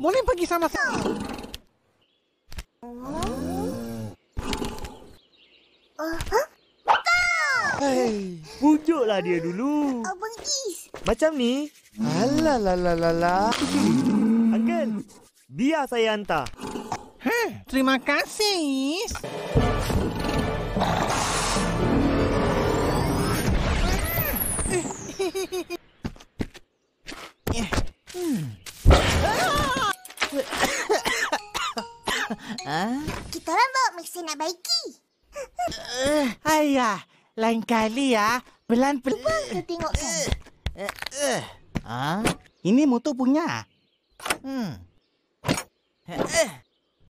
Boleh pergi sama saya. Oh. Hei, bujuklah dia dulu. Abang Macam ni. Alalalalala. Angkel, biar saya hantar. Ha, terima kasih, Hehehe. Kita orang bawa mesin nak baiki. Uh, ayah, lain kali ya. belan pelan. Cuba kita tengok kan. Uh, uh, uh. Ini motor punya. Hmm. Uh, uh.